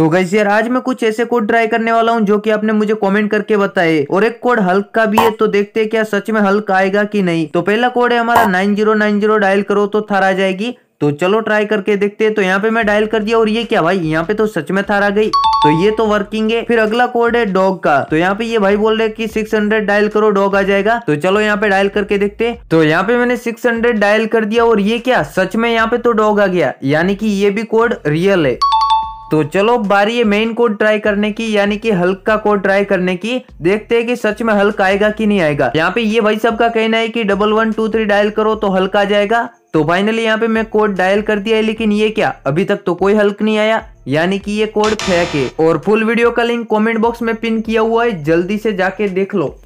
तो गैस यार आज मैं कुछ ऐसे कोड ट्राई करने वाला हूँ जो कि आपने मुझे कमेंट करके बताए और एक कोड हल्क का भी है तो देखते हैं क्या सच में हल्क आएगा कि नहीं तो पहला कोड है हमारा nine zero nine zero dial करो तो थार आ जाएगी तो चलो ट्राई करके देखते हैं तो यहाँ पे मैं डायल कर दिया और ये क्या भाई यहाँ पे तो सच में थार आ गई तो ये तो वर्किंग है फिर अगला कोड है डॉग का तो यहाँ पे ये भाई बोल रहे कि 600 डायल करो डॉग आ जाएगा तो चलो यहाँ पे डायल करके देखते हैं तो यहाँ पे मैंने 600 डायल कर दिया और ये क्या सच में यहाँ पे तो डॉग आ गया यानी कि ये भी कोड रियल है तो चलो बारी है मेन कोड ट्राई करने की यानी कि हल्क का कोड ट्राई करने की देखते हैं कि सच में हल्क आएगा कि नहीं आएगा यहाँ पे ये भाई सब का कहना है कि double one two three dial करो तो हल्क आ जाएगा तो फाइनली यहाँ पे मैं कोड डायल कर दिया है लेकिन ये क्या अभी तक तो कोई हल्क नहीं आया यानी कि ये कोड फेंक है और फुल वीडियो का लिंक कॉमेंट बॉक्स में पिन किया हुआ है जल्दी से जाके देख लो